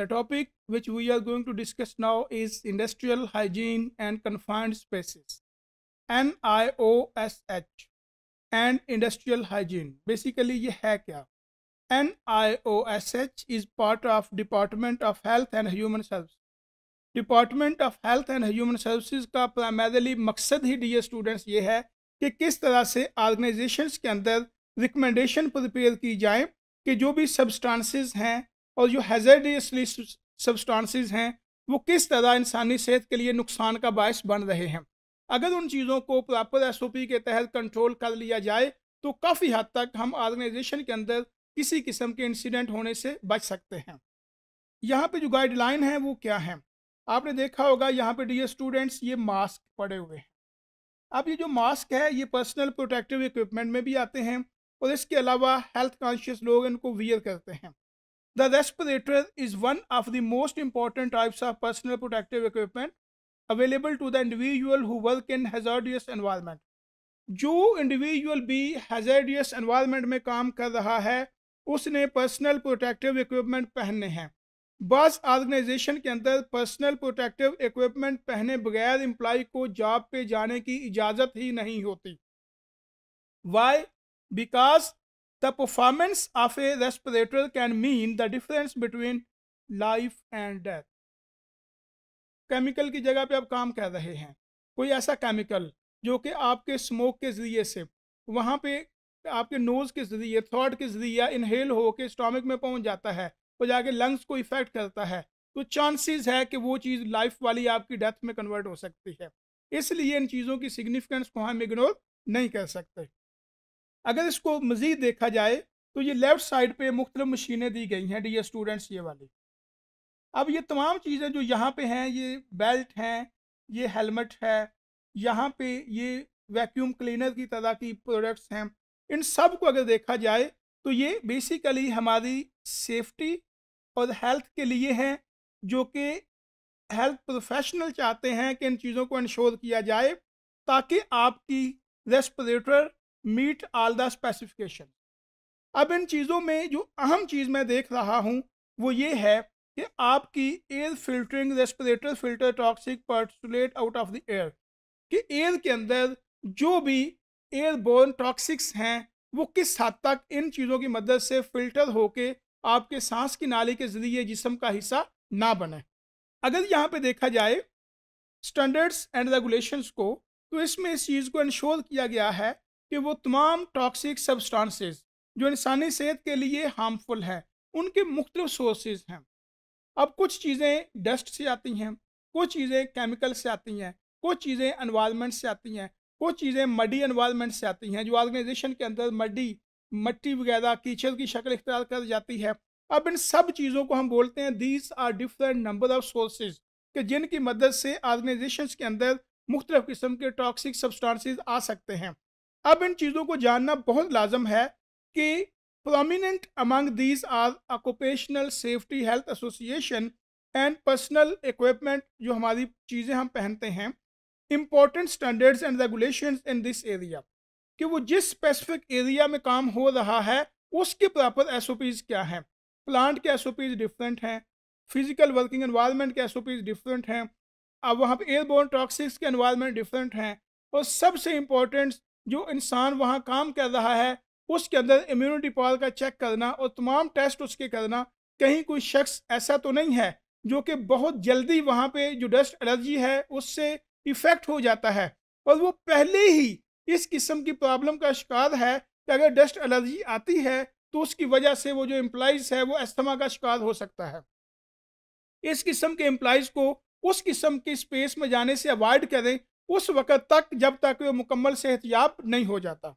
The topic which we are going to discuss now is industrial hygiene and confined spaces, NIOSH, and industrial hygiene. Basically, ये है क्या? NIOSH is part of Department of Health and Human Services. Department of health and human services का primarily मकसद ही D students ये है कि किस तरह से ऑर्गेनाइजेशन के अंदर रिकमेंडेशन प्रिपेयर की जाए कि जो भी सब्सटेंसेस हैं और जो हैजरडियसली सबस्टांसिस हैं वो किस तरह इंसानी सेहत के लिए नुकसान का बायस बन रहे हैं अगर उन चीज़ों को प्रॉपर एस के तहत कंट्रोल कर लिया जाए तो काफ़ी हद तक हम ऑर्गेनाइजेशन के अंदर किसी किस्म के इंसिडेंट होने से बच सकते हैं यहाँ पे जो गाइडलाइन है वो क्या है आपने देखा होगा यहाँ पे डी स्टूडेंट्स ये मास्क पड़े हुए हैं अब ये जो मास्क है ये पर्सनल प्रोटेक्टिव इक्विपमेंट में भी आते हैं और इसके अलावा हेल्थ कॉन्शियस लोग इनको वियर करते हैं The respirator is one of the most important types of personal protective equipment available to the individual who work in hazardous environment. जो इंडिविजुअल भी हैजर्डियस एनवायरनमेंट में काम कर रहा है उसने पर्सनल प्रोटेक्टिव इक्विपमेंट पहनने हैं बस ऑर्गेनाइजेशन के अंदर पर्सनल प्रोटेक्टिव इक्विपमेंट पहने बगैर एम्प्लॉय को जॉब पे जाने की इजाज़त ही नहीं होती why because the performance of a respirator can mean the difference between life and death chemical की जगह पे आप काम कर रहे हैं कोई ऐसा केमिकल जो कि आपके स्मोक के ज़रिए से वहाँ पे आपके नोज़ के ज़रिए थॉट के ज़रिए इनहेल हो के स्टॉमक में पहुँच जाता है और तो जाके लंग्स को इफ़ेक्ट करता है तो चांसेस है कि वो चीज़ लाइफ वाली आपकी डेथ में कन्वर्ट हो सकती है इसलिए इन चीज़ों की सिग्निफिकेंस को हम इग्नोर नहीं कर सकते अगर इसको मज़ीद देखा जाए तो ये लेफ़्ट साइड पे मुख्तलिफ मशीनें दी गई हैं डी स्टूडेंट्स ये वाली अब ये तमाम चीज़ें जो यहाँ पे हैं ये बेल्ट हैं ये हेलमेट है यहाँ पे ये वैक्यूम क्लीनर की तरह की प्रोडक्ट्स हैं इन सब को अगर देखा जाए तो ये बेसिकली हमारी सेफ्टी और हेल्थ के लिए हैं जो कि हेल्थ प्रोफेशनल चाहते हैं कि इन चीज़ों को इंश्योर किया जाए ताकि आपकी respirator meet all the specification अब इन चीज़ों में जो अहम चीज़ मैं देख रहा हूँ वो ये है कि आपकी air filtering respirator filter toxic particulate out of the air कि एयर के अंदर जो भी एयर बोर्न टॉक्सिक्स हैं वो किस हद तक इन चीज़ों की मदद से फिल्टर होके आपके सांस की नाली के ज़रिए जिसम का हिस्सा ना बने अगर यहाँ पे देखा जाए स्टैंडर्ड्स एंड रेगुलेशंस को तो इसमें इस चीज़ को इंश्योर किया गया है कि वो तमाम टॉक्सिक सब्सटेंसेस जो इंसानी सेहत के लिए हार्मफुल है उनके मुख्तु सोर्सेज हैं अब कुछ चीज़ें डस्ट से आती हैं कुछ चीज़ें केमिकल से आती हैं कुछ चीज़ें इन्वायरमेंट से आती हैं कुछ चीज़ें मडी इन्वायरमेंट से आती हैं जो ऑर्गेनाइजेशन के अंदर मडी मट्टी वगैरह कीचड़ की शक्ल इख्तियार कर जाती है अब इन सब चीज़ों को हम बोलते हैं these are different number of sources कि जिनकी मदद से ऑर्गेनाइजेशन के अंदर मुख्तफ किस्म के टॉक्सिक सब्सटेंसेस आ सकते हैं अब इन चीज़ों को जानना बहुत लाजम है कि prominent among these are occupational safety health association and personal equipment जो हमारी चीज़ें हम पहनते हैं important standards and regulation in this area कि वो जिस स्पेसिफिक एरिया में काम हो रहा है उसके प्रॉपर एस क्या हैं प्लांट के एस डिफरेंट हैं फिजिकल वर्किंग एनवायरनमेंट के एस डिफरेंट हैं अब वहाँ पर एयरबोर्न टॉक्सिक्स के एनवायरनमेंट डिफरेंट हैं और सबसे इम्पोर्टेंट जो इंसान वहाँ काम कर रहा है उसके अंदर इम्यूनिटी पावर का चेक करना और तमाम टेस्ट उसके करना कहीं कोई शख्स ऐसा तो नहीं है जो कि बहुत जल्दी वहाँ पे जो डस्ट एलर्जी है उससे इफ़ेक्ट हो जाता है और वो पहले ही इस किस्म की प्रॉब्लम का शिकार है कि अगर डस्ट एलर्जी आती है तो उसकी वजह से वो जो एम्प्लॉज़ है वो अस्थमा का शिकार हो सकता है इस किस्म के एम्प्लॉज़ को उस किस्म के स्पेस में जाने से अवॉइड करें उस वक़्त तक जब तक वो मुकम्मल सेहतियाब नहीं हो जाता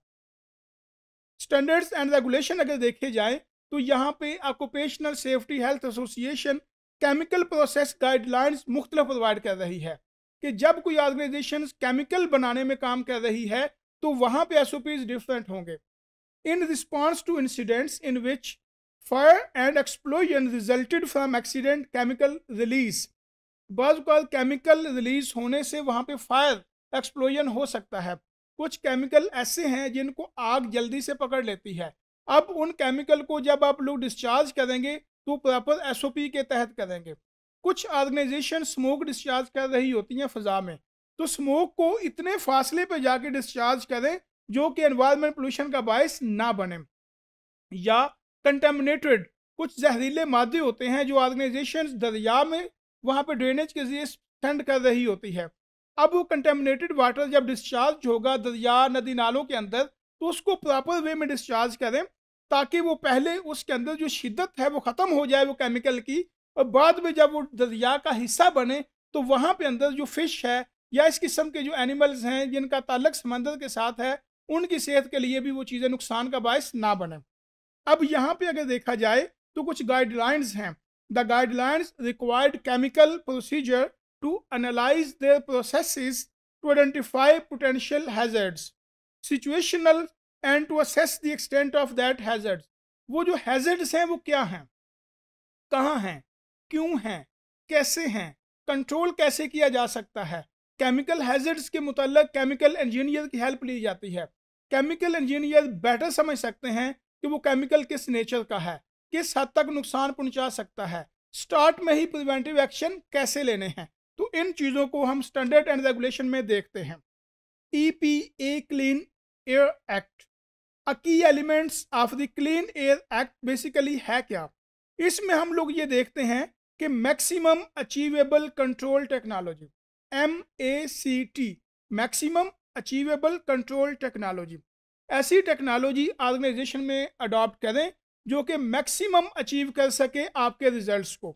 स्टैंडर्ड्स एंड रेगुलेशन अगर देखे जाए तो यहाँ पे occupational safety health association chemical process guidelines मुख्तल प्रोवाइड कर रही है कि जब कोई ऑर्गेनाइजेशन केमिकल बनाने में काम कर रही है तो वहाँ पे एस डिफरेंट होंगे in response to incidents in which fire and explosion resulted from accident chemical release call chemical release होने से वहाँ पे फायर एक्सप्लोजन हो सकता है कुछ केमिकल ऐसे हैं जिनको आग जल्दी से पकड़ लेती है अब उन केमिकल को जब आप लोग डिस्चार्ज करेंगे तो प्रॉपर एस के तहत करेंगे कुछ ऑर्गेनाइजेशन स्मोक डिस्चार्ज कर रही होती हैं फ़जा में तो स्मोक को इतने फासले पर जाके डिस्चार्ज करें जो कि एनवायरमेंट पोल्यूशन का बायस ना बने या कंटेमिनेटेड कुछ जहरीले मादे होते हैं जो ऑर्गेनाइजेशन दरिया में वहाँ पर ड्रेनेज के जरिए ठंड कर रही होती है अब वो कंटेमिनेटेड वाटर जब डिस्चार्ज होगा दरिया नदी नालों के अंदर तो उसको प्रॉपर वे में डिस्चार्ज करें ताकि वो पहले उसके अंदर जो शिद्दत है वो ख़त्म हो जाए वो केमिकल की और बाद में जब वो दरिया का हिस्सा बने तो वहाँ पे अंदर जो फिश है या इस किस्म के जो एनिमल्स हैं जिनका ताल्लक समंदर के साथ है उनकी सेहत के लिए भी वो चीज़ें नुकसान का बायस ना बने अब यहाँ पे अगर देखा जाए तो कुछ गाइडलाइंस हैं the guidelines required chemical procedure to analyze their processes to identify potential hazards situational and to assess the extent of that hazards wo jo hazards hain wo kya hain kahan hain kyun hain kaise hain control kaise kiya ja sakta hai chemical hazards ke mutalliq chemical engineer ki help li jati hai chemical engineer better samajh sakte hain ki wo chemical kis nature ka hai किस हद तक नुकसान पहुंचा सकता है start में ही preventive action कैसे लेने हैं तो इन चीज़ों को हम स्टैंडर्ड एंड रेगुलेशन में देखते हैं E P A clean air act uh key elements of the clean air act basically है क्या इसमें हम लोग ये देखते हैं कि maximum achievable control technology M A C T maximum achievable control technology ऐसी टेक्नोलॉजी ऑर्गेनाइजेशन में अडॉप्ट करें जो कि मैक्सिमम अचीव कर सके आपके रिजल्ट्स को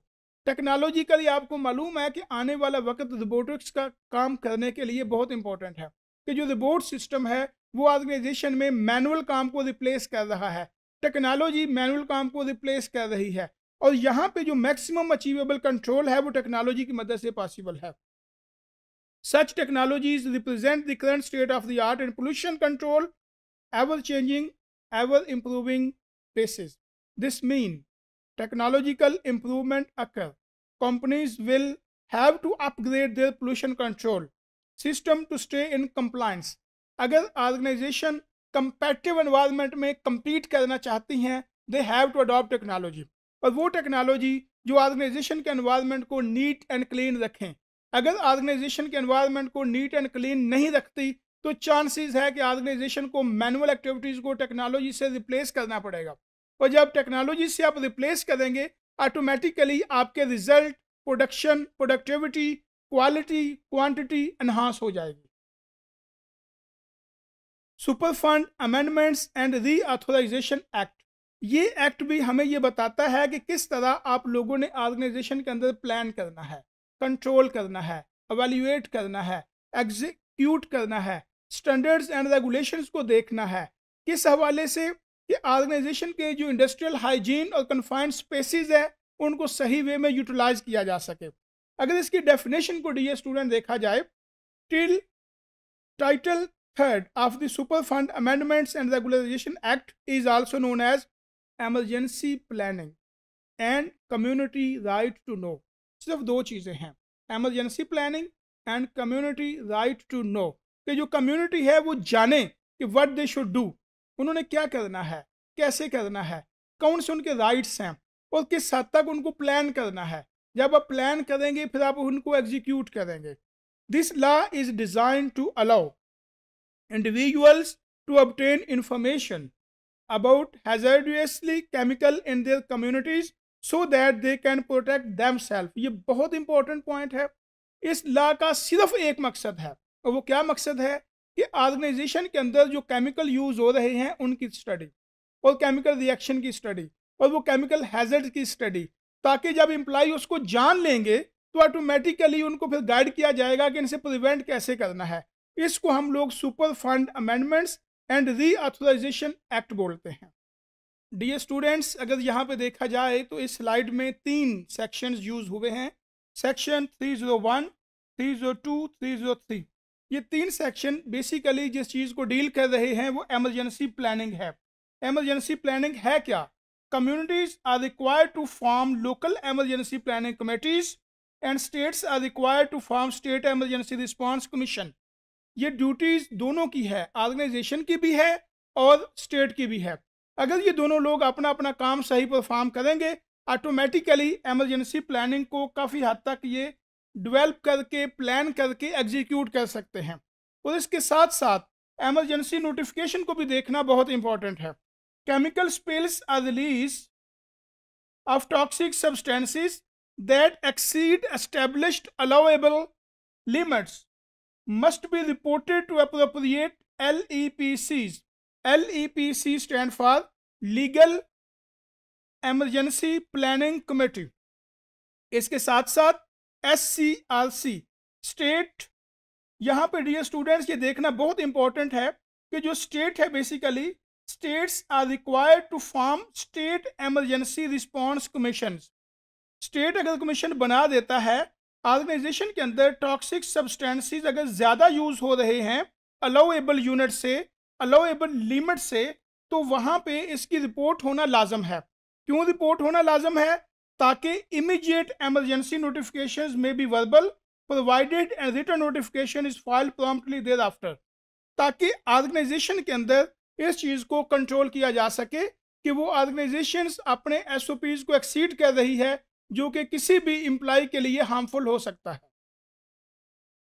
टेक्नोलॉजी का ये आपको मालूम है कि आने वाला वक्त रोबोटिक्स का काम करने के लिए बहुत इंपॉर्टेंट है कि जो रिबोट सिस्टम है वो ऑर्गेनाइजेशन में मैनुअल काम को रिप्लेस कर रहा है टेक्नोलॉजी मैनुअल काम को रिप्लेस कर रही है और यहाँ पे जो मैक्सिमम अचीवेबल कंट्रोल है वो टेक्नोलॉजी की मदद से पॉसिबल है such technologies represent the current state of the art and pollution control ever changing ever improving basis. This means technological improvement occur. Companies will have to upgrade their pollution control system to stay in compliance. अगर organization competitive environment में compete करना चाहती हैं they have to adopt technology और वो technology जो organisation के environment को नीट एंड क्लीन रखें अगर ऑर्गेनाइजेशन के एनवायरनमेंट को नीट एंड क्लीन नहीं रखती तो चांसेस है कि ऑर्गेनाइजेशन को मैनुअल एक्टिविटीज़ को टेक्नोलॉजी से रिप्लेस करना पड़ेगा और जब टेक्नोलॉजी से आप रिप्लेस करेंगे ऑटोमेटिकली आपके result production productivity quality quantity enhance हो जाएगी superfund amendments and reauthorization act ये एक्ट भी हमें ये बताता है कि किस तरह आप लोगों ने ऑर्गेनाइजेशन के अंदर प्लान करना है कंट्रोल करना है एवेल्यूएट करना है एग्जीक्यूट करना है स्टैंडर्ड्स एंड रेगुलेशंस को देखना है किस हवाले से ये ऑर्गेनाइजेशन के जो इंडस्ट्रियल हाइजीन और कन्फाइंड स्पेसिस हैं उनको सही वे में यूटिलाइज किया जा सके अगर इसकी डेफिनेशन को डी स्टूडेंट देखा जाए till title third of the superfund amendments and regularization act is also known as emergency planning and community right to know सिर्फ दो चीज़ें हैं emergency planning and community right to know कि जो community है वो जाने कि व्हाट दे शुड डू उन्होंने क्या करना है कैसे करना है कौन से उनके राइट्स हैं और किस हद तक उनको प्लान करना है जब आप प्लान करेंगे फिर आप उनको एग्जीक्यूट करेंगे this law is design to allow individuals to information about about chemical in their communities so that they can protect them self ये बहुत इंपॉर्टेंट पॉइंट है इस लॉ का सिर्फ एक मकसद है और वो क्या मकसद है कि ऑर्गेनाइजेशन के अंदर जो केमिकल यूज़ हो रहे हैं उनकी स्टडी और केमिकल रिएक्शन की स्टडी और वो केमिकल हैजर्ड की स्टडी ताकि जब इम्प्लाई उसको जान लेंगे तो ऑटोमेटिकली उनको फिर गाइड किया जाएगा कि इनसे प्रिवेंट कैसे करना है इसको हम लोग superfund amendments and reauthorization act बोलते हैं डी स्टूडेंट्स अगर यहाँ पे देखा जाए तो इस स्लाइड में तीन सेक्शंस यूज हुए हैं सेक्शन 301, 302, 303 ये तीन सेक्शन बेसिकली जिस चीज़ को डील कर रहे हैं वो एमरजेंसी प्लानिंग है एमरजेंसी प्लानिंग है क्या communities are required to form local emergency planning committees and states are required to form state emergency response commission ये ड्यूटीज दोनों की है ऑर्गेनाइजेशन की भी है और स्टेट की भी है अगर ये दोनों लोग अपना अपना काम सही परफॉर्म करेंगे ऑटोमेटिकली एमरजेंसी प्लानिंग को काफ़ी हद तक ये डिवेल्प करके प्लान करके एग्जीक्यूट कर सकते हैं और इसके साथ साथ एमरजेंसी नोटिफिकेशन को भी देखना बहुत इंपॉर्टेंट है chemical spills or release of toxic substances that exceed established allowable limits must be reported to appropriate L E P Cs L E P C stand for legal emergency planning committee इसके साथ साथ S C R C state यहाँ पर dear students ये देखना बहुत important है कि जो स्टेट है basically states are required to form state emergency response commission state अगर कमीशन बना देता है ऑर्गेनाइजेशन के अंदर टॉक्सिक सब्सटेंसेस अगर ज़्यादा यूज़ हो रहे हैं अलाउएबल यूनिट से अलाउएबल लिमिट से तो वहाँ पे इसकी रिपोर्ट होना लाजम है क्यों रिपोर्ट होना लाजम है ताकि इमीजिएट एमरजेंसी नोटिफिकेशन में भी verbal provided and written notification is file promptly thereafter ताकि ऑर्गेनाइजेशन के अंदर इस चीज़ को कंट्रोल किया जा सके कि वो ऑर्गेनाइजेशन अपने एस को एक्सीड कर रही है जो कि किसी भी एम्प्लाई के लिए हार्मफुल हो सकता है